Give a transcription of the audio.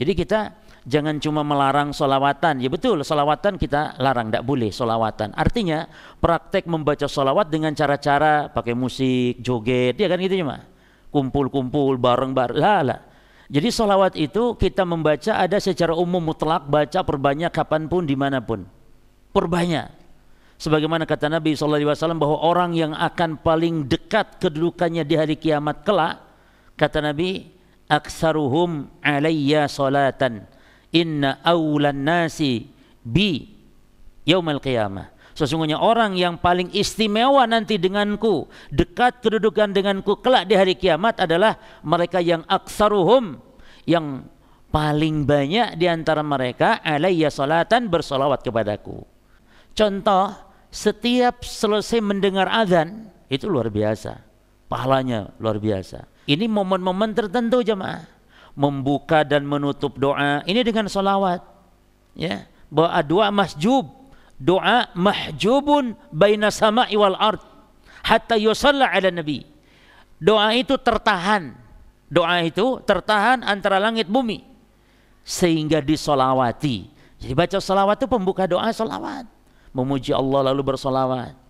Jadi kita jangan cuma melarang solawatan. Ya betul, solawatan kita larang, tidak boleh solawatan. Artinya praktek membaca solawat dengan cara-cara pakai musik, joget, ya kan gitu cuma kumpul-kumpul bareng-bareng. Lah, lah. Jadi solawat itu kita membaca ada secara umum mutlak baca perbanyak kapanpun dimanapun. Perbanyak. Sebagaimana kata Nabi SAW bahwa orang yang akan paling dekat kedudukannya di hari kiamat kelak, kata Nabi, aksaruhum alayya salatan inna awlan nasi bi yaumal qiyamah sesungguhnya orang yang paling istimewa nanti denganku dekat kedudukan denganku kelak di hari kiamat adalah mereka yang aksaruhum yang paling banyak di antara mereka alayya salatan bersolawat kepadaku contoh setiap selesai mendengar azan itu luar biasa pahalanya luar biasa. Ini momen-momen tertentu jemaah membuka dan menutup doa ini dengan solawat ya bahwa doa masjub doa mahjubun baina sama'i wal ard hatta yusalla ala nabi doa itu tertahan doa itu tertahan antara langit bumi sehingga disolawati jadi baca solawat itu pembuka doa solawat memuji Allah lalu bersolawat